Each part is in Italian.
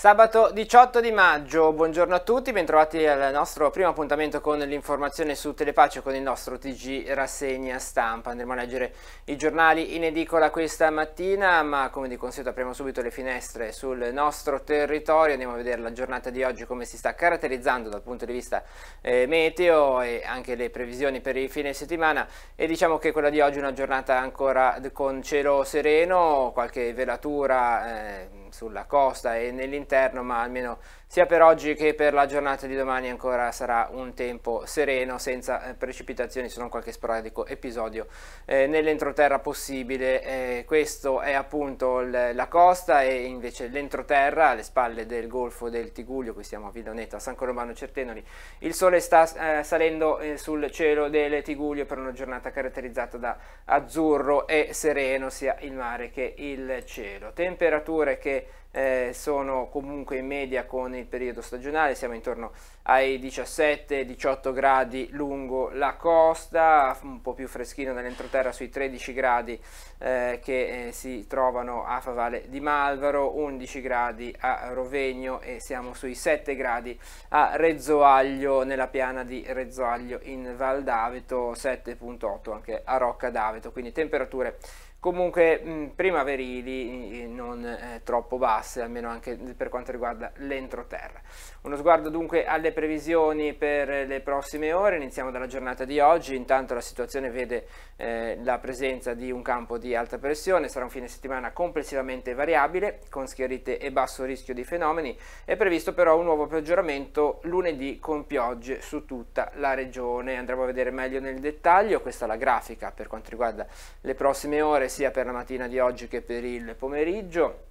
Sabato 18 di maggio, buongiorno a tutti, bentrovati al nostro primo appuntamento con l'informazione su Telepace con il nostro TG Rassegna Stampa. Andremo a leggere i giornali in edicola questa mattina, ma come di consueto apriamo subito le finestre sul nostro territorio, andiamo a vedere la giornata di oggi come si sta caratterizzando dal punto di vista eh, meteo e anche le previsioni per il fine settimana e diciamo che quella di oggi è una giornata ancora con cielo sereno, qualche velatura eh, sulla costa e nell'interno, ma almeno sia per oggi che per la giornata di domani ancora sarà un tempo sereno senza eh, precipitazioni se non qualche sporadico episodio eh, nell'entroterra possibile eh, questo è appunto la costa e invece l'entroterra alle spalle del golfo del Tiguglio qui siamo a Villonetto San Colomano Certenoli il sole sta eh, salendo eh, sul cielo del Tiguglio per una giornata caratterizzata da azzurro e sereno sia il mare che il cielo temperature che eh, sono comunque in media con il il periodo stagionale, siamo intorno ai 17-18 gradi lungo la costa, un po' più freschino nell'entroterra sui 13 gradi eh, che eh, si trovano a Favale di Malvaro, 11 gradi a Rovegno e siamo sui 7 gradi a Rezzoaglio, nella piana di Rezzoaglio in Val d'Aveto, 7.8 anche a Rocca d'Aveto, quindi temperature comunque mh, primaverili eh, non eh, troppo basse almeno anche per quanto riguarda l'entroterra uno sguardo dunque alle previsioni per le prossime ore iniziamo dalla giornata di oggi intanto la situazione vede eh, la presenza di un campo di alta pressione sarà un fine settimana complessivamente variabile con schiarite e basso rischio di fenomeni è previsto però un nuovo peggioramento lunedì con piogge su tutta la regione andremo a vedere meglio nel dettaglio questa è la grafica per quanto riguarda le prossime ore sia per la mattina di oggi che per il pomeriggio.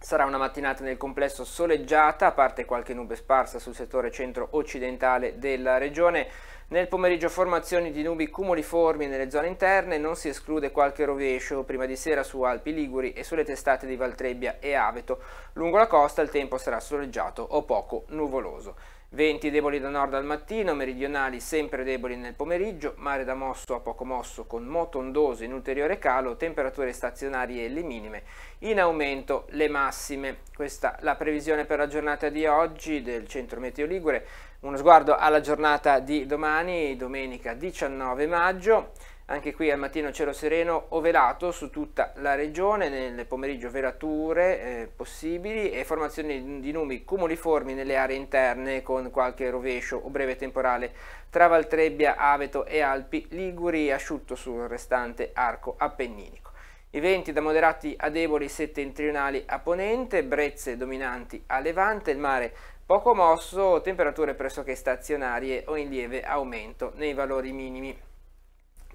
Sarà una mattinata nel complesso soleggiata, a parte qualche nube sparsa sul settore centro-occidentale della regione. Nel pomeriggio formazioni di nubi cumuliformi nelle zone interne, non si esclude qualche rovescio prima di sera su Alpi Liguri e sulle testate di Valtrebbia e Aveto. Lungo la costa il tempo sarà soleggiato o poco nuvoloso. Venti deboli da nord al mattino, meridionali sempre deboli nel pomeriggio, mare da mosso a poco mosso con moto ondoso in ulteriore calo, temperature stazionarie e le minime, in aumento le massime. Questa la previsione per la giornata di oggi del Centro Meteo Ligure. Uno sguardo alla giornata di domani, domenica 19 maggio anche qui al mattino cielo sereno o velato su tutta la regione, nel pomeriggio velature eh, possibili e formazioni di numi cumuliformi nelle aree interne con qualche rovescio o breve temporale tra Valtrebbia, Aveto e Alpi Liguri, asciutto sul restante arco appenninico. I venti da moderati a deboli settentrionali a ponente, brezze dominanti a levante, il mare poco mosso, temperature pressoché stazionarie o in lieve aumento nei valori minimi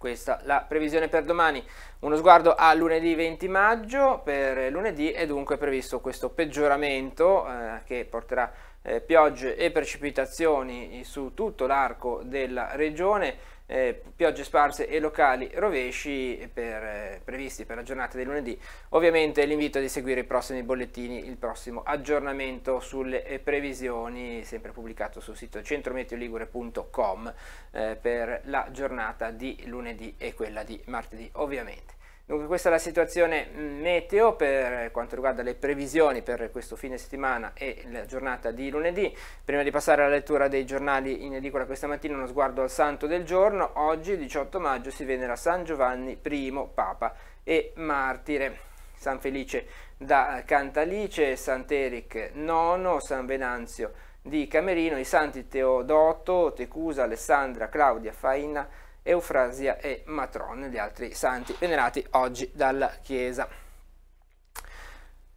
questa la previsione per domani. Uno sguardo a lunedì 20 maggio, per lunedì è dunque previsto questo peggioramento eh, che porterà eh, piogge e precipitazioni su tutto l'arco della regione eh, piogge sparse e locali rovesci per, eh, previsti per la giornata di lunedì. Ovviamente l'invito è di seguire i prossimi bollettini, il prossimo aggiornamento sulle eh, previsioni, sempre pubblicato sul sito centrometeoligure.com eh, per la giornata di lunedì e quella di martedì ovviamente. Dunque questa è la situazione mm, meteo per quanto riguarda le previsioni per questo fine settimana e la giornata di lunedì. Prima di passare alla lettura dei giornali in edicola questa mattina uno sguardo al santo del giorno. Oggi 18 maggio si venera San Giovanni I, Papa e Martire. San Felice da Cantalice, Sant'Eric IX, San Venanzio di Camerino, i santi Teodoto, Tecusa, Alessandra, Claudia, Faina, Eufrasia e Matron, gli altri santi venerati oggi dalla Chiesa.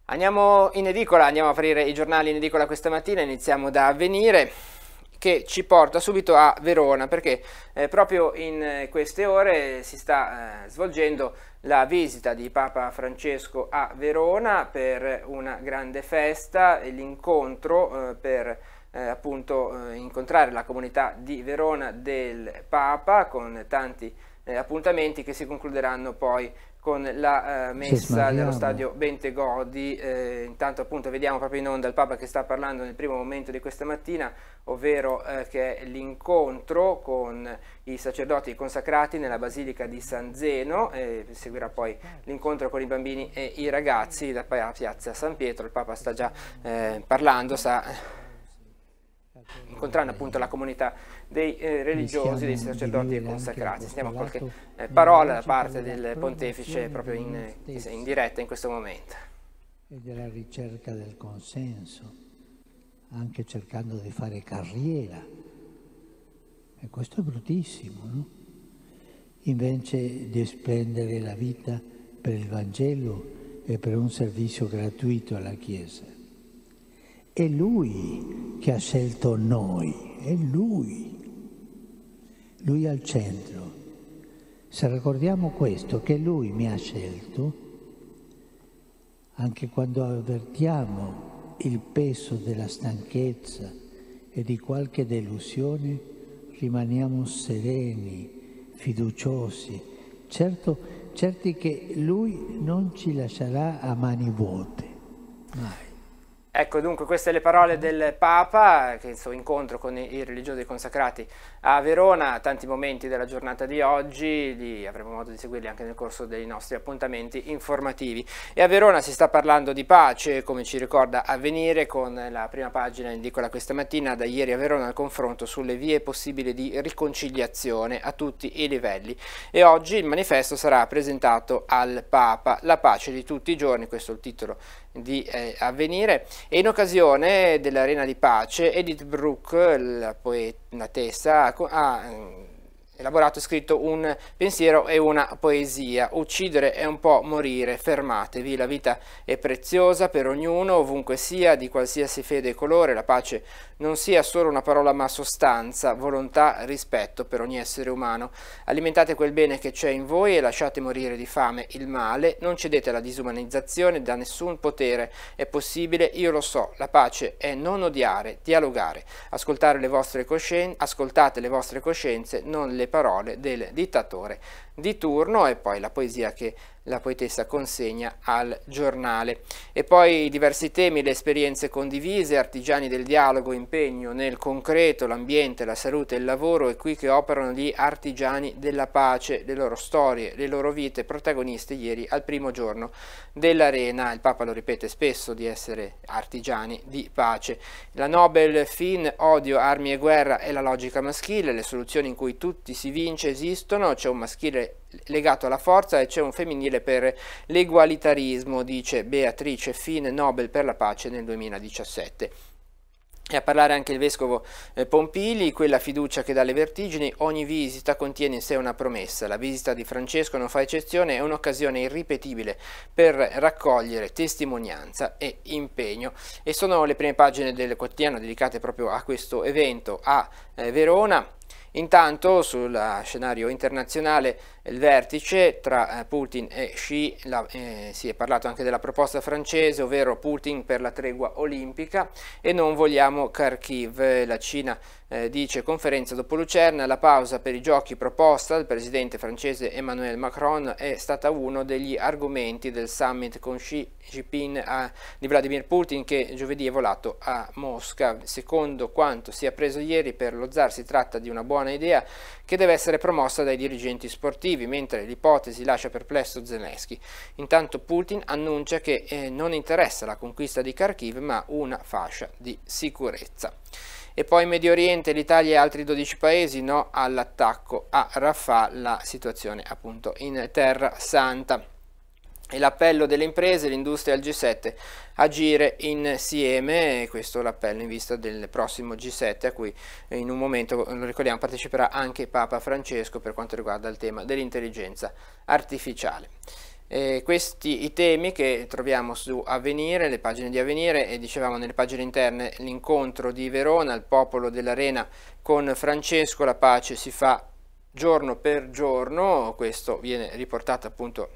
Andiamo in edicola, andiamo a aprire i giornali in edicola questa mattina, iniziamo da Avvenire che ci porta subito a Verona perché eh, proprio in eh, queste ore si sta eh, svolgendo la visita di Papa Francesco a Verona per una grande festa e l'incontro eh, per eh, appunto eh, incontrare la comunità di Verona del Papa con tanti eh, appuntamenti che si concluderanno poi con la eh, messa dello stadio Bentegodi. intanto appunto vediamo proprio in onda il Papa che sta parlando nel primo momento di questa mattina, ovvero che è l'incontro con i sacerdoti consacrati nella Basilica di San Zeno, seguirà poi l'incontro con i bambini e i ragazzi da Piazza San Pietro, il Papa sta già eh, parlando, sta incontrando appunto la comunità dei eh, religiosi, dei sacerdoti e consacrati. Sentiamo qualche eh, parola da parte del pontefice proprio in, in diretta in questo momento. E della ricerca del consenso, anche cercando di fare carriera. E questo è bruttissimo, no? Invece di spendere la vita per il Vangelo e per un servizio gratuito alla Chiesa. È Lui che ha scelto noi, è Lui, Lui al centro. Se ricordiamo questo, che Lui mi ha scelto, anche quando avvertiamo il peso della stanchezza e di qualche delusione, rimaniamo sereni, fiduciosi, certo, certi che Lui non ci lascerà a mani vuote. Mai. Ecco dunque queste le parole mm. del Papa, che il suo incontro con i religiosi consacrati a Verona, tanti momenti della giornata di oggi, li avremo modo di seguirli anche nel corso dei nostri appuntamenti informativi. E a Verona si sta parlando di pace, come ci ricorda Avvenire con la prima pagina indicola questa mattina, da ieri a Verona il confronto sulle vie possibili di riconciliazione a tutti i livelli. E oggi il manifesto sarà presentato al Papa, la pace di tutti i giorni, questo è il titolo di eh, Avvenire e in occasione dell'Arena di Pace, Edith Brooke, la poetessa, ha elaborato e scritto un pensiero e una poesia. Uccidere è un po' morire, fermatevi, la vita è preziosa per ognuno, ovunque sia, di qualsiasi fede e colore, la pace non sia solo una parola ma sostanza, volontà, rispetto per ogni essere umano. Alimentate quel bene che c'è in voi e lasciate morire di fame il male, non cedete alla disumanizzazione da nessun potere, è possibile, io lo so, la pace è non odiare, dialogare, ascoltare le vostre coscienze, ascoltate le vostre coscienze, non le parole del dittatore di turno e poi la poesia che la poetessa consegna al giornale. E poi diversi temi, le esperienze condivise, artigiani del dialogo, impegno nel concreto, l'ambiente, la salute, il lavoro e qui che operano gli artigiani della pace, le loro storie, le loro vite, protagoniste ieri al primo giorno dell'arena. Il Papa lo ripete spesso di essere artigiani di pace. La Nobel Fin, odio, armi e guerra è la logica maschile, le soluzioni in cui tutti si vince esistono, c'è un maschile legato alla forza e c'è un femminile per l'egualitarismo, dice Beatrice Finn, Nobel per la pace nel 2017. E a parlare anche il vescovo eh, Pompili, quella fiducia che dà le vertigini, ogni visita contiene in sé una promessa. La visita di Francesco non fa eccezione, è un'occasione irripetibile per raccogliere testimonianza e impegno. E sono le prime pagine del quotidiano dedicate proprio a questo evento a eh, Verona. Intanto, sul scenario internazionale, il vertice tra eh, Putin e Xi, la, eh, si è parlato anche della proposta francese, ovvero Putin per la tregua olimpica e non vogliamo Kharkiv. La Cina eh, dice conferenza dopo Lucerna, la pausa per i giochi proposta dal presidente francese Emmanuel Macron è stata uno degli argomenti del summit con Xi Jinping a, eh, di Vladimir Putin che giovedì è volato a Mosca. Secondo quanto si è appreso ieri per lo zar si tratta di una buona idea che deve essere promossa dai dirigenti sportivi obiettivi, mentre l'ipotesi lascia perplesso Zelensky. Intanto Putin annuncia che eh, non interessa la conquista di Kharkiv, ma una fascia di sicurezza. E poi Medio Oriente, l'Italia e altri 12 paesi no all'attacco a Rafah, la situazione appunto in Terra Santa e l'appello delle imprese, l'industria al G7 agire insieme, e questo l'appello in vista del prossimo G7 a cui in un momento, lo ricordiamo, parteciperà anche Papa Francesco per quanto riguarda il tema dell'intelligenza artificiale. Eh, questi i temi che troviamo su Avvenire, le pagine di Avvenire e dicevamo nelle pagine interne l'incontro di Verona, il popolo dell'arena con Francesco, la pace si fa giorno per giorno, questo viene riportato appunto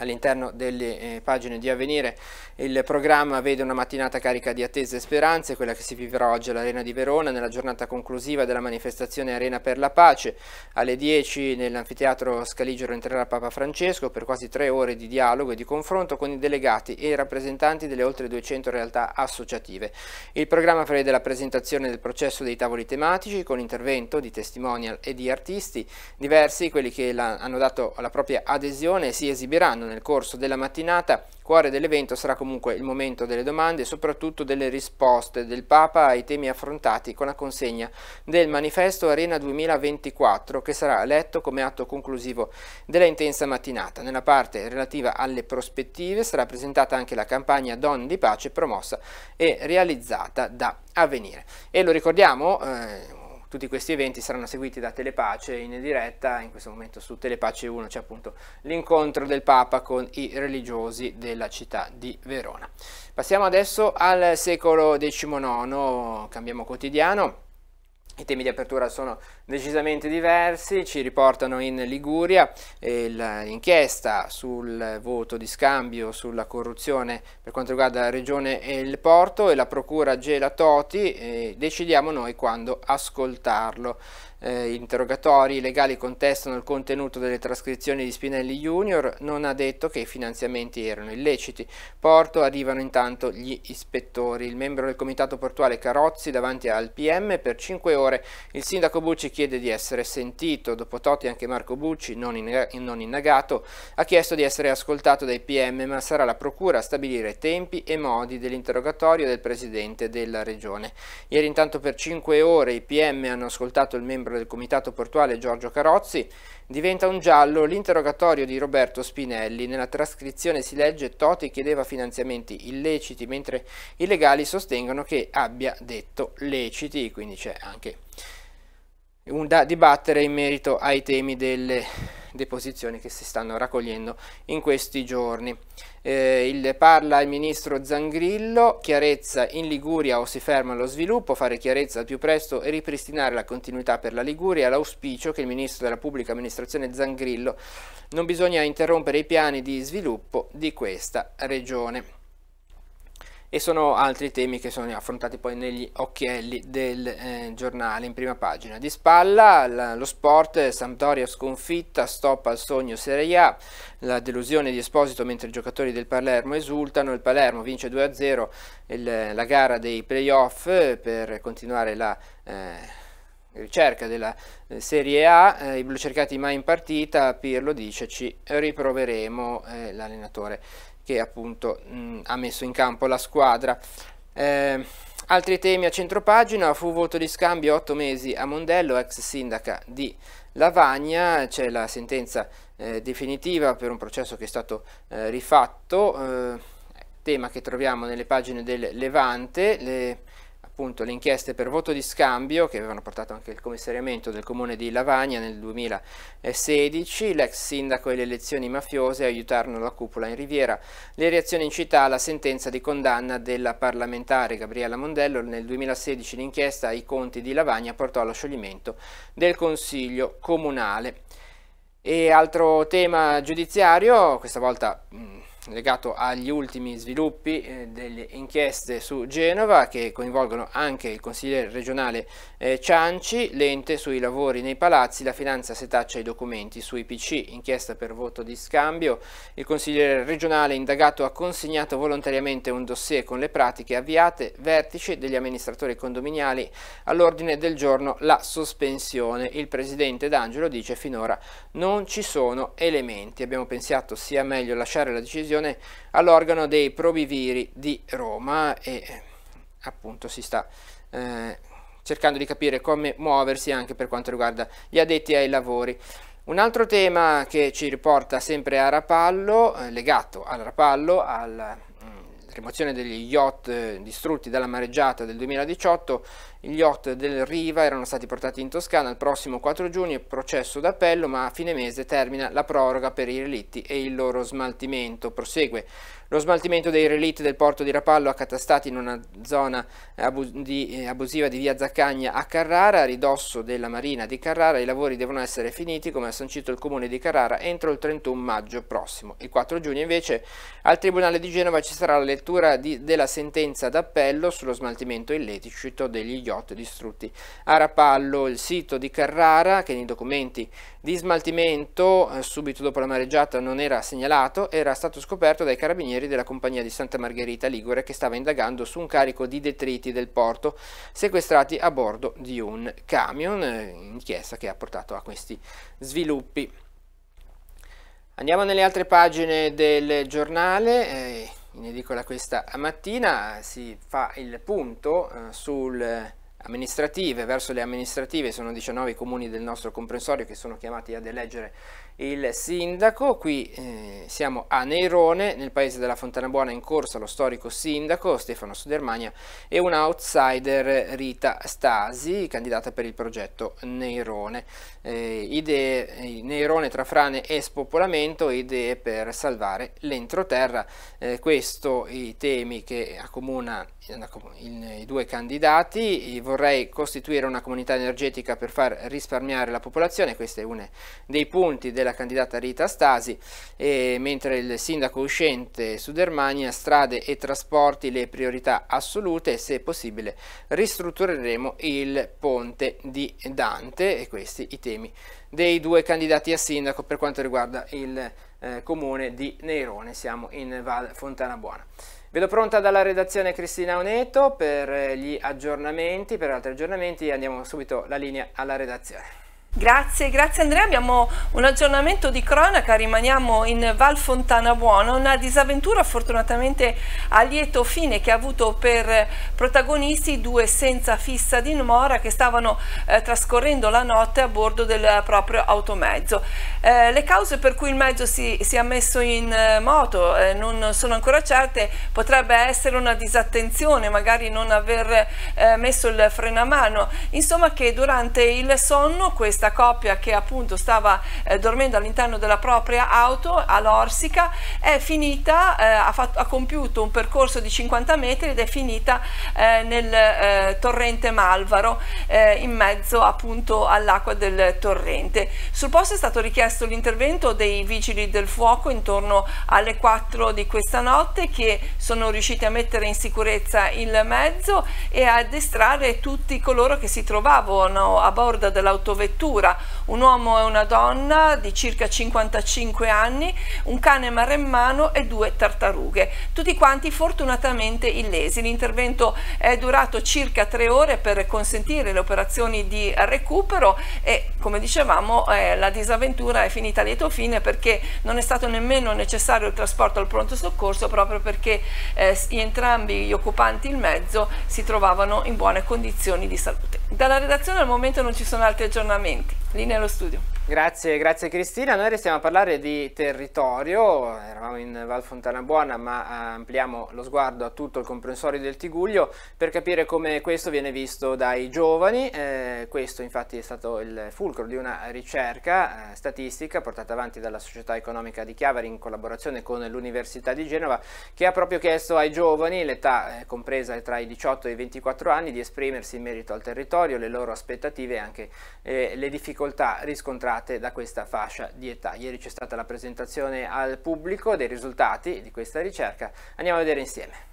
All'interno delle eh, pagine di Avvenire il programma vede una mattinata carica di attese e speranze, quella che si vivrà oggi all'Arena di Verona, nella giornata conclusiva della manifestazione Arena per la Pace. Alle 10 nell'anfiteatro Scaligero entrerà Papa Francesco per quasi tre ore di dialogo e di confronto con i delegati e i rappresentanti delle oltre 200 realtà associative. Il programma prevede la presentazione del processo dei tavoli tematici con intervento di testimonial e di artisti diversi, quelli che la, hanno dato la propria adesione e si esibiranno nel corso della mattinata. Cuore dell'evento sarà comunque il momento delle domande e soprattutto delle risposte del Papa ai temi affrontati con la consegna del manifesto Arena 2024 che sarà letto come atto conclusivo della intensa mattinata. Nella parte relativa alle prospettive sarà presentata anche la campagna Don di Pace promossa e realizzata da Avvenire. E lo ricordiamo, eh, tutti questi eventi saranno seguiti da Telepace in diretta, in questo momento su Telepace 1 c'è appunto l'incontro del Papa con i religiosi della città di Verona. Passiamo adesso al secolo XIX, cambiamo quotidiano. I temi di apertura sono decisamente diversi, ci riportano in Liguria l'inchiesta sul voto di scambio sulla corruzione per quanto riguarda la regione e il porto e la procura Gela Toti, decidiamo noi quando ascoltarlo. Eh, interrogatori legali contestano il contenuto delle trascrizioni di Spinelli Junior, non ha detto che i finanziamenti erano illeciti. Porto arrivano intanto gli ispettori. Il membro del comitato portuale Carozzi davanti al PM per 5 ore. Il sindaco Bucci chiede di essere sentito, dopo Totti anche Marco Bucci, non, in, non indagato, ha chiesto di essere ascoltato dai PM, ma sarà la Procura a stabilire tempi e modi dell'interrogatorio del Presidente della Regione. Ieri intanto per 5 ore i PM hanno ascoltato il membro del Comitato Portuale Giorgio Carozzi, diventa un giallo l'interrogatorio di Roberto Spinelli, nella trascrizione si legge Totti chiedeva finanziamenti illeciti, mentre i legali sostengono che abbia detto leciti, quindi c'è anche da dibattere in merito ai temi delle deposizioni che si stanno raccogliendo in questi giorni. Eh, il, parla il ministro Zangrillo, chiarezza in Liguria o si ferma lo sviluppo, fare chiarezza al più presto e ripristinare la continuità per la Liguria, l'auspicio che il ministro della pubblica amministrazione Zangrillo non bisogna interrompere i piani di sviluppo di questa regione e sono altri temi che sono affrontati poi negli occhielli del eh, giornale in prima pagina. Di spalla la, lo sport, Sampdoria sconfitta, stop al sogno Serie A, la delusione di Esposito mentre i giocatori del Palermo esultano, il Palermo vince 2-0 la gara dei playoff per continuare la... Eh, ricerca della eh, Serie A, eh, i cercati mai in partita, Pirlo dice ci riproveremo eh, l'allenatore che appunto mh, ha messo in campo la squadra. Eh, altri temi a centropagina, fu voto di scambio 8 mesi a Mondello, ex sindaca di Lavagna, c'è la sentenza eh, definitiva per un processo che è stato eh, rifatto, eh, tema che troviamo nelle pagine del Levante, le appunto le inchieste per voto di scambio che avevano portato anche il commissariamento del comune di Lavagna nel 2016, l'ex sindaco e le elezioni mafiose aiutarono la cupola in Riviera, le reazioni in città alla sentenza di condanna della parlamentare Gabriella Mondello nel 2016 l'inchiesta ai conti di Lavagna portò allo scioglimento del Consiglio Comunale. E altro tema giudiziario, questa volta mh, mm, legato agli ultimi sviluppi eh, delle inchieste su Genova che coinvolgono anche il consigliere regionale eh, Cianci, l'ente sui lavori nei palazzi, la finanza setaccia i documenti sui PC, inchiesta per voto di scambio, il consigliere regionale indagato ha consegnato volontariamente un dossier con le pratiche avviate, vertice degli amministratori condominiali, all'ordine del giorno la sospensione. Il presidente D'Angelo dice finora non ci sono elementi, abbiamo pensato sia meglio lasciare la decisione iscrizione all'organo dei probiviri di Roma e eh, appunto si sta eh, cercando di capire come muoversi anche per quanto riguarda gli addetti ai lavori. Un altro tema che ci riporta sempre a Rapallo, eh, legato al Rapallo, al rimozione degli yacht eh, distrutti dalla mareggiata del 2018, gli yacht del Riva erano stati portati in Toscana il prossimo 4 giugno processo d'appello, ma a fine mese termina la proroga per i relitti e il loro smaltimento. Prosegue lo smaltimento dei relitti del porto di Rapallo accatastati in una zona abus di, eh, abusiva di via Zaccagna a Carrara, a ridosso della Marina di Carrara, i lavori devono essere finiti, come ha sancito il Comune di Carrara, entro il 31 maggio prossimo. Il 4 giugno invece al Tribunale di Genova ci sarà la lettura di, della sentenza d'appello sullo smaltimento illecito degli yacht distrutti a Rapallo, il sito di Carrara che nei documenti di smaltimento eh, subito dopo la mareggiata non era segnalato, era stato scoperto dai carabinieri carabinieri della compagnia di Santa Margherita Ligure che stava indagando su un carico di detriti del porto sequestrati a bordo di un camion, eh, inchiesta che ha portato a questi sviluppi. Andiamo nelle altre pagine del giornale. Eh, in edicola questa mattina si fa il punto eh, sul eh, amministrative, verso le amministrative sono 19 comuni del nostro comprensorio che sono chiamati ad eleggere il sindaco, qui eh, siamo a Neirone, nel paese della Fontana Buona in corsa lo storico sindaco Stefano Sudermania e un outsider Rita Stasi, candidata per il progetto Neirone. Eh, idee, eh, Neirone tra frane e spopolamento, idee per salvare l'entroterra, eh, questo i temi che accomuna eh, i due candidati, eh, vorrei costituire una comunità energetica per far risparmiare la popolazione, questo è uno dei punti della la candidata Rita Stasi, mentre il sindaco uscente Sudermania, strade e trasporti le priorità assolute e se possibile ristruttureremo il ponte di Dante e questi i temi dei due candidati a sindaco per quanto riguarda il eh, comune di Neirone, siamo in Val Fontana Fontanabuona. Vedo pronta dalla redazione Cristina Oneto per eh, gli aggiornamenti, per altri aggiornamenti andiamo subito la linea alla redazione. Grazie, grazie Andrea. Abbiamo un aggiornamento di cronaca, rimaniamo in Val Fontana Buono, una disavventura fortunatamente a lieto fine che ha avuto per protagonisti due senza fissa di dimora che stavano eh, trascorrendo la notte a bordo del proprio automezzo. Eh, le cause per cui il mezzo si, è messo in eh, moto eh, non sono ancora certe, potrebbe essere una disattenzione, magari non aver eh, messo il freno a mano, insomma che durante il sonno questo questa coppia che appunto stava eh, dormendo all'interno della propria auto all'Orsica è finita, eh, ha, fatto, ha, compiuto un percorso di 50 metri ed è finita eh, nel eh, torrente Malvaro eh, in mezzo appunto all'acqua del torrente. Sul posto è stato richiesto l'intervento dei vigili del fuoco intorno alle 4 di questa notte che sono riusciti a mettere in sicurezza il mezzo e a addestrare tutti coloro che si trovavano a bordo dell'autovettura vettura un uomo e una donna di circa 55 anni, un cane maremmano e due tartarughe, tutti quanti fortunatamente illesi. L'intervento è durato circa tre ore per consentire le operazioni di recupero e come dicevamo eh, la disavventura è finita a lieto fine perché non è stato nemmeno necessario il trasporto al pronto soccorso proprio perché eh, entrambi gli occupanti il mezzo si trovavano in buone condizioni di salute. Dalla redazione al momento non ci sono altri aggiornamenti. Lì nello studio. Grazie, grazie Cristina. Noi restiamo a parlare di territorio, eravamo in Val Fontana Buona ma eh, ampliamo lo sguardo a tutto il comprensorio del Tiguglio per capire come questo viene visto dai giovani. Eh, questo infatti è stato il fulcro di una ricerca eh, statistica portata avanti dalla Società Economica di Chiavari in collaborazione con l'Università di Genova che ha proprio chiesto ai giovani, l'età eh, compresa tra i 18 e i 24 anni, di esprimersi in merito al territorio, le loro aspettative e anche eh, le difficoltà riscontrate entrate da questa fascia di età. Ieri c'è stata la presentazione al pubblico dei risultati di questa ricerca, andiamo a vedere insieme.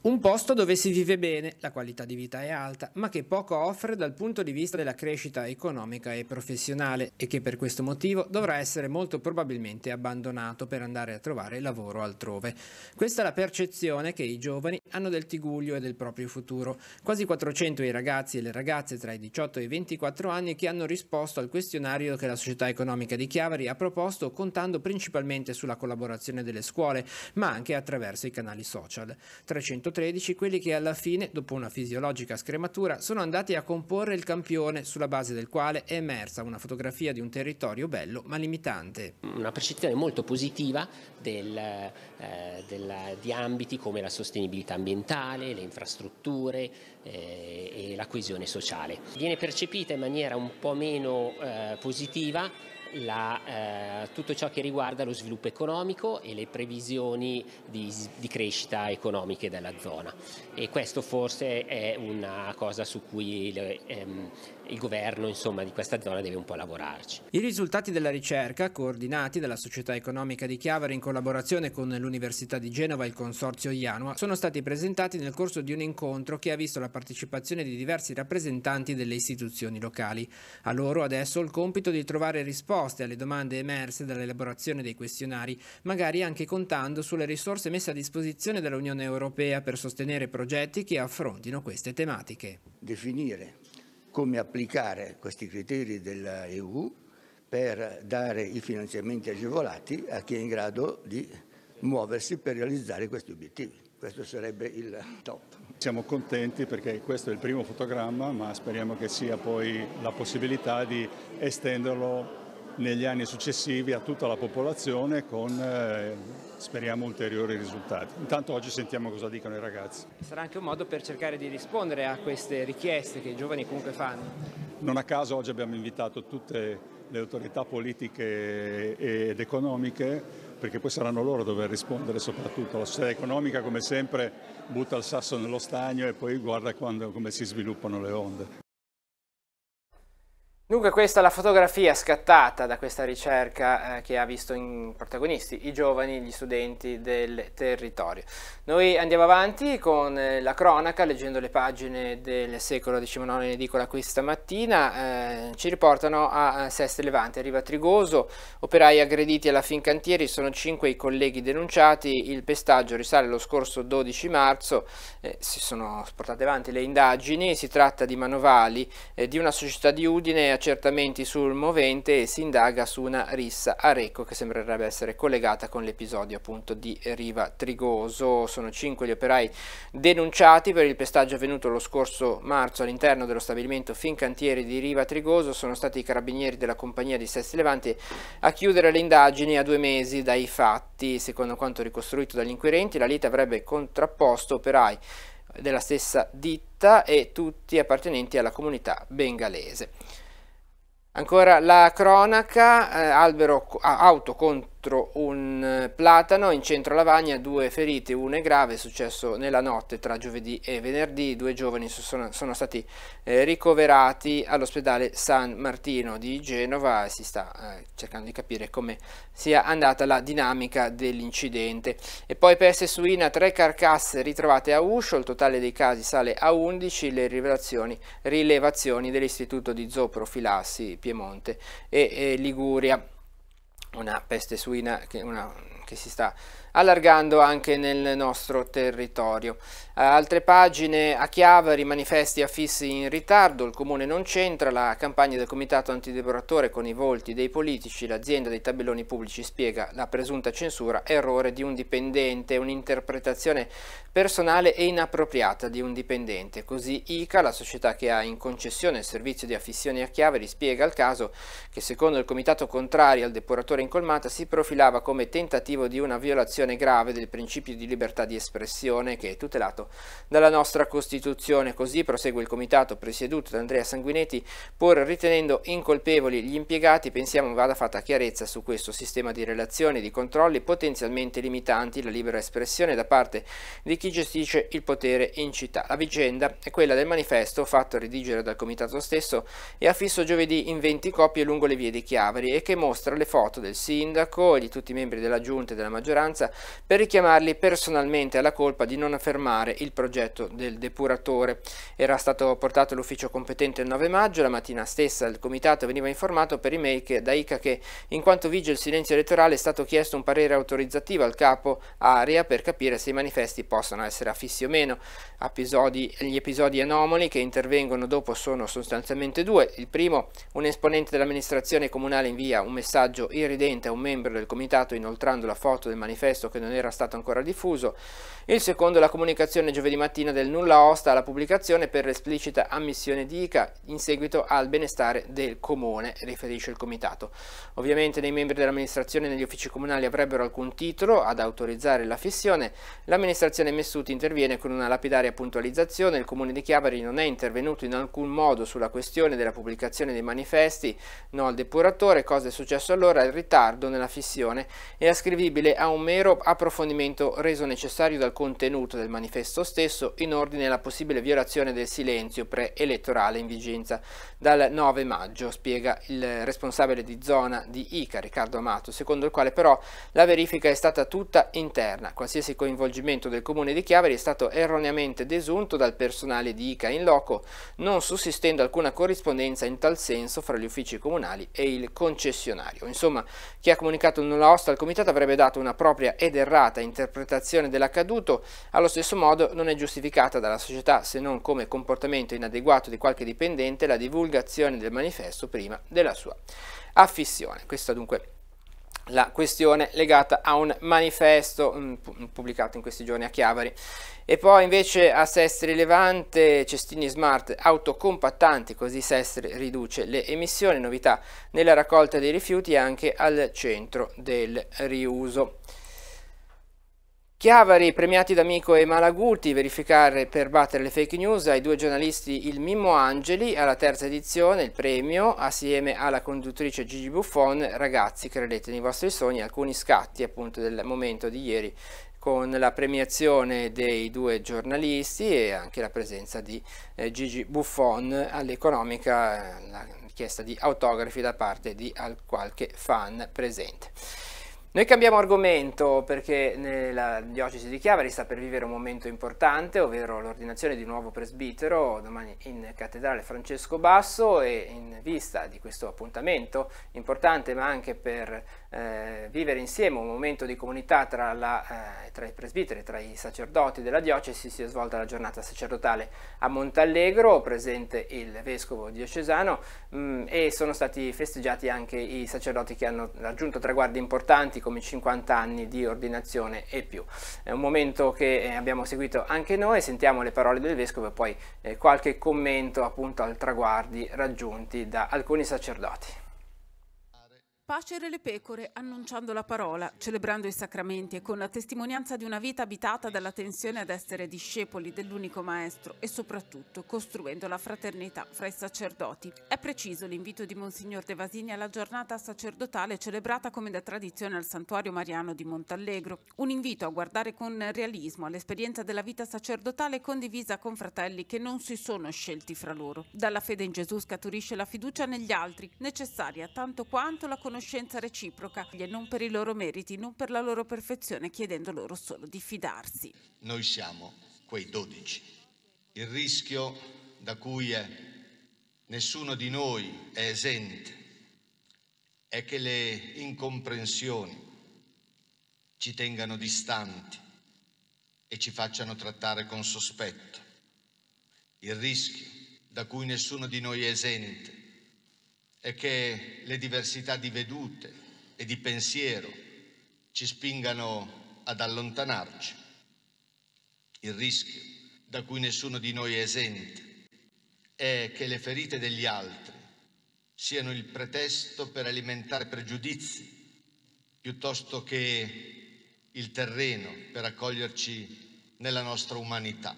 Un posto dove si vive bene, la qualità di vita è alta, ma che poco offre dal punto di vista della crescita economica e professionale e che per questo motivo dovrà essere molto probabilmente abbandonato per andare a trovare lavoro altrove. Questa è la percezione che i giovani hanno del Tiguglio e del proprio futuro. Quasi 400 i ragazzi e le ragazze tra i 18 e i 24 anni che hanno risposto al questionario che la società economica di Chiavari ha proposto contando principalmente sulla collaborazione delle scuole, ma anche attraverso i canali social. 300 113 quelli che alla fine, dopo una fisiologica scrematura, sono andati a comporre il campione sulla base del quale è emersa una fotografia di un territorio bello ma limitante. Una percezione molto positiva del, eh, del, di ambiti come la sostenibilità ambientale, le infrastrutture eh, e la coesione sociale. Viene percepita in maniera un po' meno eh, positiva la, eh, tutto ciò che riguarda lo sviluppo economico e le previsioni di, di, crescita economiche della zona e questo forse è una cosa su cui le, ehm, il governo insomma, di questa zona deve un po' lavorarci. I risultati della ricerca, coordinati dalla Società Economica di Chiavari in collaborazione con l'Università di Genova e il Consorzio Ianua, sono stati presentati nel corso di un incontro che ha visto la partecipazione di diversi rappresentanti delle istituzioni locali. A loro adesso il compito di trovare risposte alle domande emerse dall'elaborazione dei questionari, magari anche contando sulle risorse messe a disposizione dall'Unione Europea per sostenere progetti che affrontino queste tematiche. Definire come applicare questi criteri dell'EU per dare i finanziamenti agevolati a chi è in grado di muoversi per realizzare questi obiettivi. Questo sarebbe il top. Siamo contenti perché questo è il primo fotogramma, ma speriamo che sia poi la possibilità di estenderlo negli anni successivi a tutta la popolazione con eh, speriamo ulteriori risultati. Intanto oggi sentiamo cosa dicono i ragazzi. Sarà anche un modo per cercare di rispondere a queste richieste che i giovani comunque fanno. Non a caso oggi abbiamo invitato tutte le autorità politiche ed economiche, perché poi saranno loro a dover rispondere soprattutto. La società economica come sempre butta il sasso nello stagno e poi guarda quando, come si sviluppano le onde. Dunque questa è la fotografia scattata da questa ricerca eh, che ha visto in protagonisti i giovani, gli studenti del territorio. Noi andiamo avanti con eh, la cronaca, leggendo le pagine del secolo XIX in edicola questa mattina, eh, ci riportano a, a Seste Levante, arriva Trigoso, operai aggrediti alla Fincantieri, sono cinque i colleghi denunciati, il pestaggio risale lo scorso 12 marzo, eh, si sono portate avanti le indagini, si tratta di manovali eh, di una società di Udine accertamenti sul movente e si indaga su una rissa a Recco che sembrerebbe essere collegata con l'episodio appunto di Riva Trigoso. Sono cinque gli operai denunciati per il pestaggio avvenuto lo scorso marzo all'interno dello stabilimento Fincantieri di Riva Trigoso. Sono stati i carabinieri della compagnia di Sesti Levante a chiudere le indagini a due mesi dai fatti. Secondo quanto ricostruito dagli inquirenti, la lite avrebbe contrapposto operai della stessa ditta e tutti appartenenti alla comunità bengalese. Ancora la cronaca, eh, albero, auto con contro un eh, platano, in centro Lavagna due feriti, uno è grave, è successo nella notte tra giovedì e venerdì, due giovani sono, sono stati eh, ricoverati all'ospedale San Martino di Genova, si sta eh, cercando di capire come sia andata la dinamica dell'incidente. E poi peste suina, tre carcasse ritrovate a Uscio, il totale dei casi sale a 11, le rilevazioni dell'Istituto di Zooprofilassi Piemonte e, e Liguria una peste suina che, una, che si sta allargando anche nel nostro territorio. Eh, altre pagine a Chiavari, manifesti affissi in ritardo, il comune non c'entra, la campagna del comitato antidevoratore con i volti dei politici, l'azienda dei tabelloni pubblici spiega la presunta censura, errore di un dipendente, un'interpretazione personale e inappropriata di un dipendente. Così ICA, la società che ha in concessione il servizio di affissione a Chiavari, spiega il caso che secondo il comitato contrario al depuratore in colmata si profilava come tentativo di una violazione violazione grave del principio di libertà di espressione che è tutelato dalla nostra Costituzione. Così prosegue il comitato presieduto da Andrea Sanguinetti, pur ritenendo incolpevoli gli impiegati, pensiamo vada fatta chiarezza su questo sistema di relazioni e di controlli potenzialmente limitanti la libera espressione da parte di chi gestisce il potere in città. La vicenda è quella del manifesto fatto redigere dal comitato stesso e affisso giovedì in 20 copie lungo le vie di Chiavari e che mostra le foto del sindaco e di tutti i membri della giunta e della maggioranza per richiamarli personalmente alla colpa di non fermare il progetto del depuratore. Era stato portato all'ufficio competente il 9 maggio, la mattina stessa il comitato veniva informato per email da ICA che in quanto vige il silenzio elettorale è stato chiesto un parere autorizzativo al capo Aria per capire se i manifesti possono essere affissi o meno. Episodi, gli episodi anomali che intervengono dopo sono sostanzialmente due. Il primo, un esponente dell'amministrazione comunale invia un messaggio irridente a un membro del comitato inoltrando la foto del manifesto testo che non era stato ancora diffuso, il secondo è la comunicazione giovedì mattina del nulla osta alla pubblicazione per l'esplicita ammissione di ICA in seguito al benestare del comune, riferisce il comitato. Ovviamente nei membri dell'amministrazione e negli uffici comunali avrebbero alcun titolo ad autorizzare la fissione, l'amministrazione Messuti interviene con una lapidaria puntualizzazione, il comune di Chiavari non è intervenuto in alcun modo sulla questione della pubblicazione dei manifesti, no al depuratore, cosa è successo allora, il ritardo nella fissione è ascrivibile a un mero vero approfondimento reso necessario dal contenuto del manifesto stesso in ordine alla possibile violazione del silenzio preelettorale in vigenza dal 9 maggio, spiega il responsabile di zona di ICA, Riccardo Amato, secondo il quale però la verifica è stata tutta interna. Qualsiasi coinvolgimento del comune di Chiaveri è stato erroneamente desunto dal personale di ICA in loco, non sussistendo alcuna corrispondenza in tal senso fra gli uffici comunali e il concessionario. Insomma, chi ha comunicato nulla osta al comitato avrebbe dato una propria ed errata interpretazione dell'accaduto allo stesso modo non è giustificata dalla società se non come comportamento inadeguato di qualche dipendente la divulgazione del manifesto prima della sua affissione. Questa dunque la questione legata a un manifesto mm, pubblicato in questi giorni a Chiavari. E poi invece a Sestri Levante, cestini smart autocompattanti, così Sestri riduce le emissioni, novità nella raccolta dei rifiuti anche al centro del riuso. Chiavari, premiati d'amico e Malaguti, verificare per battere le fake news ai due giornalisti il Mimmo Angeli, alla terza edizione il premio, assieme alla conduttrice Gigi Buffon, ragazzi credete nei vostri sogni, alcuni scatti appunto del momento di ieri con la premiazione dei due giornalisti e anche la presenza di eh, Gigi Buffon all'economica, eh, la richiesta di autografi da parte di qualche fan presente. Noi cambiamo argomento perché nella diocesi di Chiavari sta per vivere un momento importante, ovvero l'ordinazione di un nuovo presbitero domani in cattedrale Francesco Basso e in vista di questo appuntamento importante ma anche per eh, vivere insieme un momento di comunità tra, la, eh, tra, i presbiteri, tra i sacerdoti della diocesi, si è svolta la giornata sacerdotale a Montallegro, presente il vescovo diocesano mh, mm, e sono stati festeggiati anche i sacerdoti che hanno raggiunto traguardi importanti come 50 anni di ordinazione e più. È un momento che eh, abbiamo seguito anche noi, sentiamo le parole del vescovo e poi eh, qualche commento appunto ai traguardi raggiunti da alcuni sacerdoti. Pascere le pecore annunciando la parola, celebrando i sacramenti e con la testimonianza di una vita abitata dalla tensione ad essere discepoli dell'unico maestro e soprattutto costruendo la fraternità fra i sacerdoti. È preciso l'invito di Monsignor De Vasini alla giornata sacerdotale celebrata come da tradizione al santuario mariano di Montallegro, un invito a guardare con realismo all'esperienza della vita sacerdotale condivisa con fratelli che non si sono scelti fra loro. Dalla fede in Gesù scaturisce la fiducia negli altri, necessaria tanto quanto la conoscenza riconoscenza reciproca e non per i loro meriti, non per la loro perfezione, chiedendo loro solo di fidarsi. Noi siamo quei 12. Il rischio da cui nessuno di noi è esente è che le incomprensioni ci tengano distanti e ci facciano trattare con sospetto. Il rischio da cui nessuno di noi è esente è che le diversità di vedute e di pensiero ci spingano ad allontanarci. Il rischio, da cui nessuno di noi è esente, è che le ferite degli altri siano il pretesto per alimentare pregiudizi, piuttosto che il terreno per accoglierci nella nostra umanità.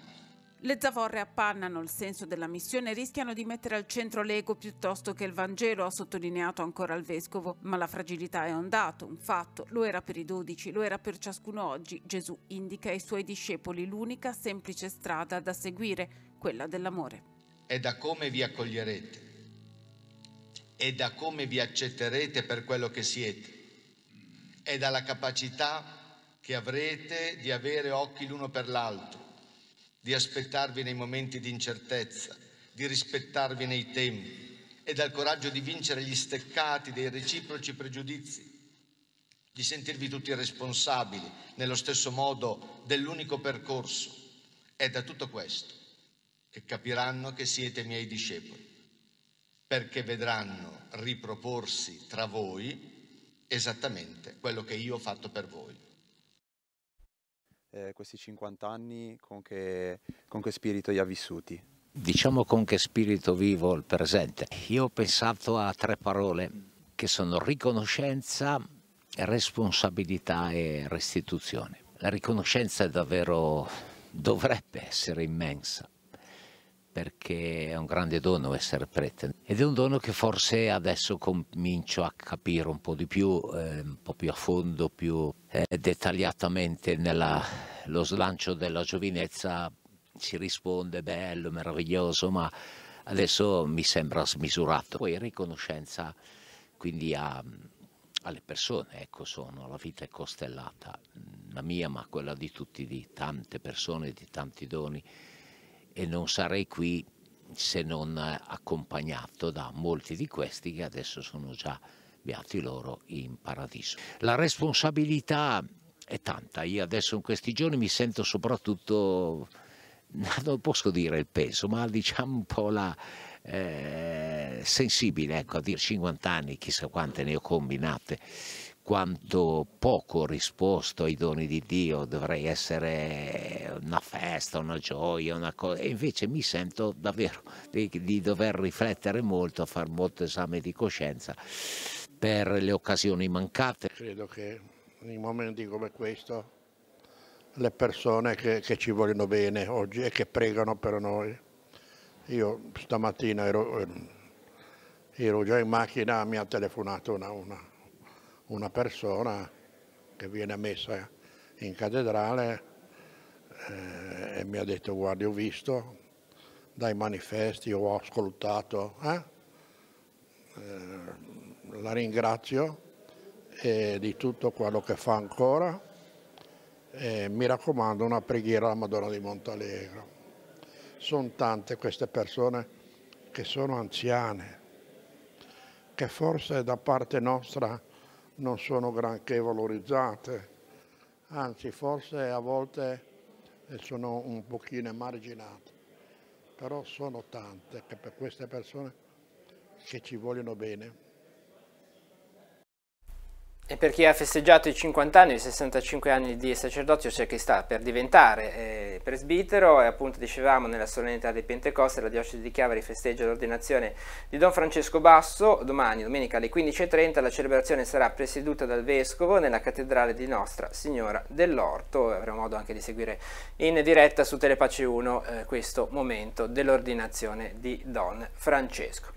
Le zavorre appannano il senso della missione e rischiano di mettere al centro l'ego piuttosto che il Vangelo, ha sottolineato ancora il Vescovo. Ma la fragilità è un dato, un fatto. Lo era per i dodici, lo era per ciascuno oggi. Gesù indica ai suoi discepoli l'unica semplice strada da seguire, quella dell'amore. È da come vi accoglierete, è da come vi accetterete per quello che siete, è dalla capacità che avrete di avere occhi l'uno per l'altro di aspettarvi nei momenti di incertezza, di rispettarvi nei tempi e dal coraggio di vincere gli steccati dei reciproci pregiudizi, di sentirvi tutti responsabili nello stesso modo dell'unico percorso. È da tutto questo che capiranno che siete miei discepoli, perché vedranno riproporsi tra voi esattamente quello che io ho fatto per voi eh, questi 50 anni, con che, con che spirito li ha vissuti? Diciamo con che spirito vivo il presente. Io ho pensato a tre parole che sono riconoscenza, responsabilità e restituzione. La riconoscenza è davvero dovrebbe essere immensa perché è un grande dono essere prete ed è un dono che forse adesso comincio a capire un po' di più, eh, un po' più a fondo, più eh, dettagliatamente nello slancio della giovinezza si risponde bello, meraviglioso, ma adesso mi sembra smisurato. Poi riconoscenza quindi a, alle persone, ecco sono, la vita è costellata, mm, la mia ma quella di tutti, di tante persone, di tanti doni e non sarei qui se non eh, accompagnato da molti di questi che adesso sono già beati loro in paradiso. La responsabilità è tanta, io adesso in questi giorni mi sento soprattutto, non posso dire il peso, ma diciamo un po' la, eh, sensibile, ecco, a dire 50 anni, chissà quante ne ho combinate quanto poco risposto ai doni di Dio, dovrei essere una festa, una gioia, una cosa, e invece mi sento davvero di, di dover riflettere molto, fare molto esame di coscienza per le occasioni mancate. Credo che in momenti come questo le persone che, che ci vogliono bene oggi e che pregano per noi, io stamattina ero, ero già in macchina, mi ha telefonato una, una una persona che viene messa in cattedrale eh, e mi ha detto guardi ho visto dai manifesti, ho ascoltato, eh? Eh, la ringrazio di tutto quello che fa ancora e mi raccomando una preghiera alla Madonna di Montalegro. Sono tante queste persone che sono anziane, che forse da parte nostra non sono granché valorizzate, anzi forse a volte eh, sono un pochino emarginate, però sono tante che per queste persone che ci vogliono bene e per chi ha festeggiato i 50 anni, i 65 anni di sacerdozio, c'è cioè chi sta per diventare eh, presbitero e appunto dicevamo nella solennità di Pentecoste la diocesi di Chiavari festeggia l'ordinazione di Don Francesco Basso, domani domenica alle 15.30 la celebrazione sarà presieduta dal Vescovo nella cattedrale di Nostra Signora dell'Orto, avremo modo anche di seguire in diretta su Telepace 1 eh, questo momento dell'ordinazione di Don Francesco.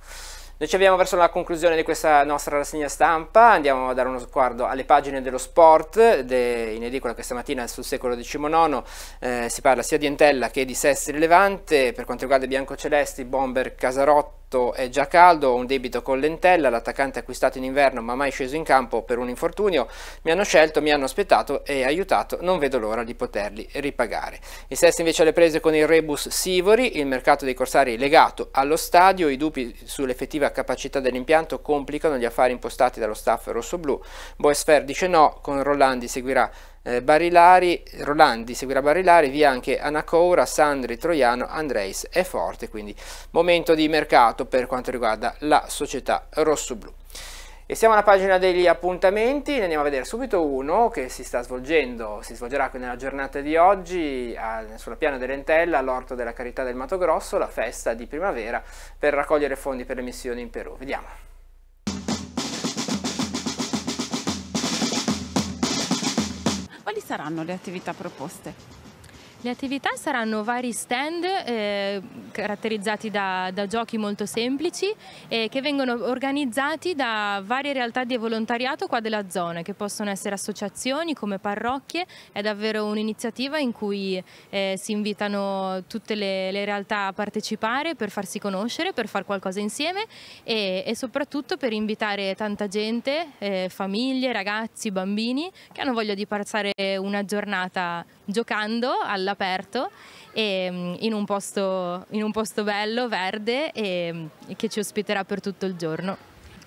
Noi ci abbiamo verso la conclusione di questa nostra rassegna stampa, andiamo a dare uno sguardo alle pagine dello sport, de, in edicola questa mattina sul secolo XIX eh, si parla sia di Entella che di Sestri Rilevante, per quanto riguarda i biancocelesti, Bomber Casarotti, questo è già caldo, ho un debito con Lentella, l'attaccante acquistato in inverno ma mai sceso in campo per un infortunio. Mi hanno scelto, mi hanno aspettato e aiutato, non vedo l'ora di poterli ripagare. Il Sesto invece alle prese con il Rebus Sivori, il mercato dei corsari legato allo stadio, i dubbi sull'effettiva capacità dell'impianto complicano gli affari impostati dallo staff rossoblù. Boesfer dice no, con Rolandi seguirà eh, Barilari, Rolandi seguirà Barilari, via anche Anacoura, Sandri, Troiano, Andreis e Forte, quindi momento di mercato per quanto riguarda la società rossoblu. E siamo alla pagina degli appuntamenti, ne andiamo a vedere subito uno che si sta svolgendo, si svolgerà qui nella giornata di oggi a, sulla Piana dell'Entella all'Orto della Carità del Mato Grosso, la festa di primavera per raccogliere fondi per le missioni in Perù. Vediamo. quali saranno le attività proposte? Le attività saranno vari stand eh, caratterizzati da, da, giochi molto semplici eh, che vengono organizzati da varie realtà di volontariato qua della zona che possono essere associazioni come parrocchie, è davvero un'iniziativa in cui eh, si invitano tutte le, le, realtà a partecipare per farsi conoscere, per fare qualcosa insieme e, e, soprattutto per invitare tanta gente, eh, famiglie, ragazzi, bambini che hanno voglia di passare una giornata giocando all'aperto mm, in, in, un posto, bello, verde e mm, che ci ospiterà per tutto il giorno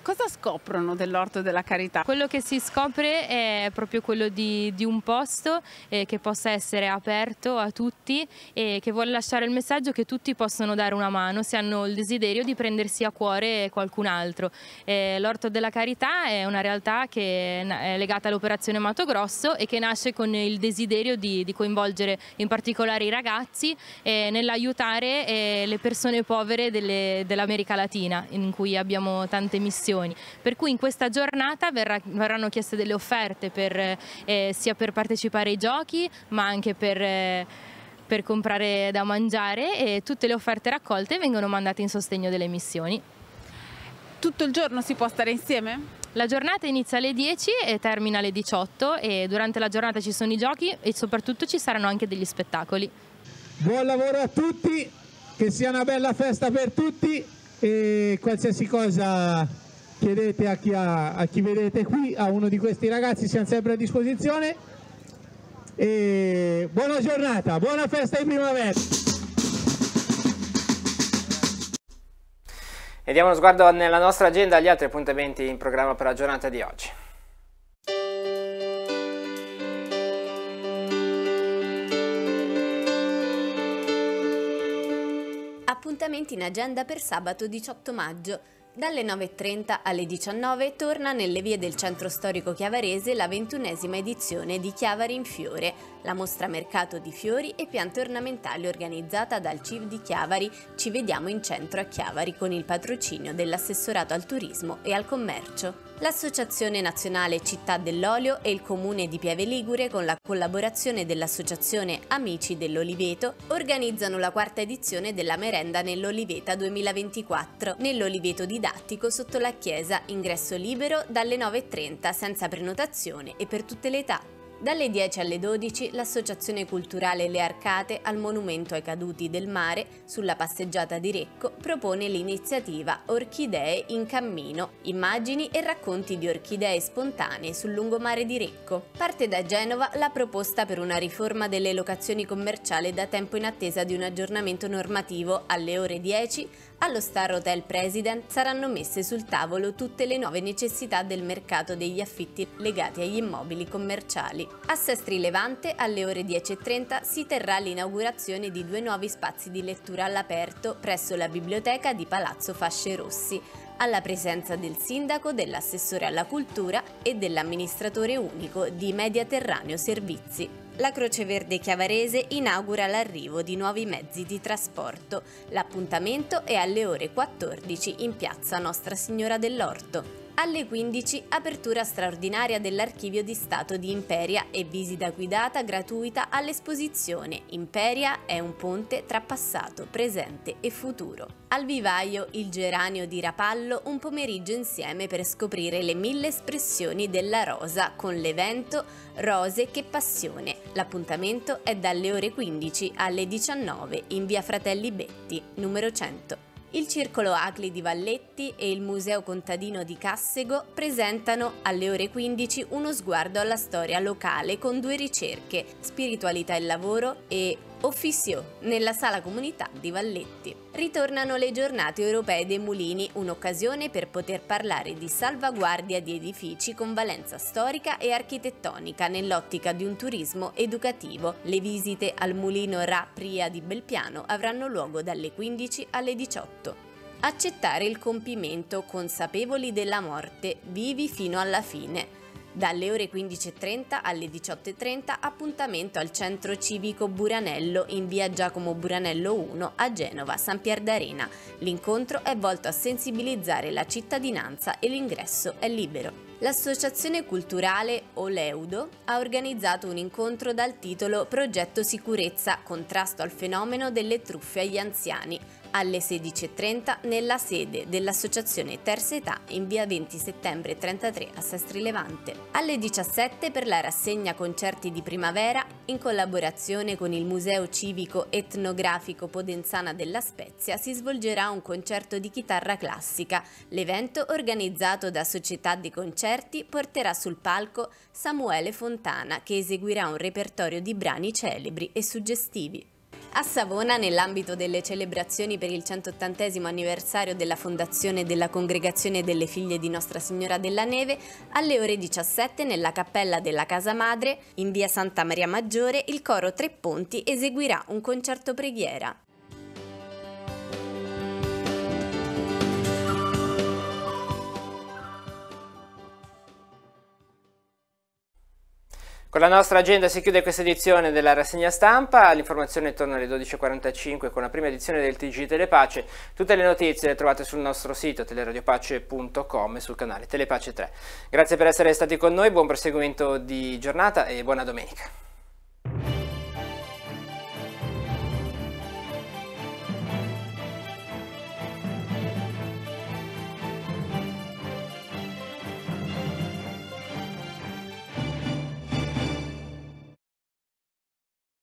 cosa scoprono dell'orto della carità? Quello che si scopre è proprio quello di, di un posto eh, che possa essere aperto a tutti e che vuole lasciare il messaggio che tutti possono dare una mano se hanno il desiderio di prendersi a cuore qualcun altro. Eh, L'orto della carità è una realtà che è legata all'operazione Mato Grosso e che nasce con il desiderio di, di coinvolgere in particolare i ragazzi eh, nell'aiutare le persone povere dell'America Latina in cui abbiamo tante missioni condizioni. Per cui in questa giornata verrà, verranno chieste delle offerte per, eh, sia per partecipare ai giochi ma anche per... Eh, per comprare da mangiare e tutte le offerte raccolte vengono mandate in sostegno delle missioni. Tutto il giorno si può stare insieme? La giornata inizia alle 10 e termina alle 18 e durante la giornata ci sono i giochi e soprattutto ci saranno anche degli spettacoli. Buon lavoro a tutti, che sia una bella festa per tutti e qualsiasi cosa chiedete a chi, ha, a chi vedete qui, a uno di questi ragazzi siamo sempre a disposizione. E buona giornata, buona festa di primavera! E diamo uno sguardo nella nostra agenda agli altri appuntamenti in programma per la giornata di oggi. Appuntamenti in agenda per sabato 18 maggio. Dalle 9.30 alle 19 torna nelle vie del centro storico chiavarese la ventunesima edizione di Chiavari in Fiore, la mostra mercato di fiori e piante ornamentali organizzata dal CIV di Chiavari. Ci vediamo in centro a Chiavari con il patrocinio dell'assessorato al turismo e al commercio. L'Associazione Nazionale Città dell'Olio e il Comune di Pieve Ligure, con la collaborazione dell'Associazione Amici dell'Oliveto, organizzano la quarta edizione della Merenda nell'Oliveta 2024, nell'Oliveto didattico sotto la chiesa, ingresso libero dalle 9.30, senza prenotazione e per tutte le età. Dalle 10 alle 12 l'Associazione Culturale Le Arcate al Monumento ai Caduti del Mare, sulla passeggiata di Recco, propone l'iniziativa Orchidee in cammino, immagini e racconti di orchidee spontanee sul lungomare di Recco. Parte da Genova la proposta per una riforma delle locazioni commerciali da tempo in attesa di un aggiornamento normativo alle ore 10 allo Star Hotel President saranno messe sul tavolo tutte le nuove necessità del mercato degli affitti legati agli immobili commerciali. A Sestri Levante alle ore 10.30 si terrà l'inaugurazione di due nuovi spazi di lettura all'aperto presso la biblioteca di Palazzo Fasce Rossi, alla presenza del sindaco, dell'assessore alla cultura e dell'amministratore unico di Mediaterraneo Servizi. La Croce Verde Chiavarese inaugura l'arrivo di nuovi mezzi di trasporto. L'appuntamento è alle ore 14 in piazza Nostra Signora dell'Orto. Alle 15 apertura straordinaria dell'Archivio di Stato di Imperia e visita guidata gratuita all'esposizione Imperia è un ponte tra passato, presente e futuro. Al vivaio il geranio di Rapallo un pomeriggio insieme per scoprire le mille espressioni della rosa con l'evento Rose che passione. L'appuntamento è dalle ore 15 alle 19 in via Fratelli Betti, numero 100. Il Circolo Acli di Valletti e il Museo Contadino di Cassego presentano alle ore 15 uno sguardo alla storia locale con due ricerche, Spiritualità e lavoro e Officio, nella sala comunità di Valletti. Ritornano le giornate europee dei mulini, un'occasione per poter parlare di salvaguardia di edifici con valenza storica e architettonica nell'ottica di un turismo educativo. Le visite al mulino Ra Pria di Belpiano avranno luogo dalle 15 alle 18. Accettare il compimento consapevoli della morte, vivi fino alla fine. Dalle ore 15.30 alle 18.30 appuntamento al centro civico Buranello in via Giacomo Buranello 1 a Genova, San Pier d'Arena. L'incontro è volto a sensibilizzare la cittadinanza e l'ingresso è libero. L'associazione culturale Oleudo ha organizzato un incontro dal titolo Progetto Sicurezza, contrasto al fenomeno delle truffe agli anziani alle 16.30 nella sede dell'Associazione Terza Età in via 20 settembre 33 a Sestri Levante, alle 17 per la rassegna concerti di primavera in collaborazione con il Museo Civico Etnografico Podenzana della Spezia si svolgerà un concerto di chitarra classica. L'evento organizzato da Società di Concerti porterà sul palco Samuele Fontana che eseguirà un repertorio di brani celebri e suggestivi. A Savona, nell'ambito delle celebrazioni per il 180 anniversario della fondazione della Congregazione delle Figlie di Nostra Signora della Neve, alle ore 17 nella cappella della Casa Madre, in via Santa Maria Maggiore, il coro Tre Ponti eseguirà un concerto preghiera. Con la nostra agenda si chiude questa edizione della rassegna stampa, l'informazione torna alle 12.45 con la prima edizione del TG Telepace, tutte le notizie le trovate sul nostro sito teleradiopace.com e sul canale Telepace 3. Grazie per essere stati con noi, buon proseguimento di giornata e buona domenica.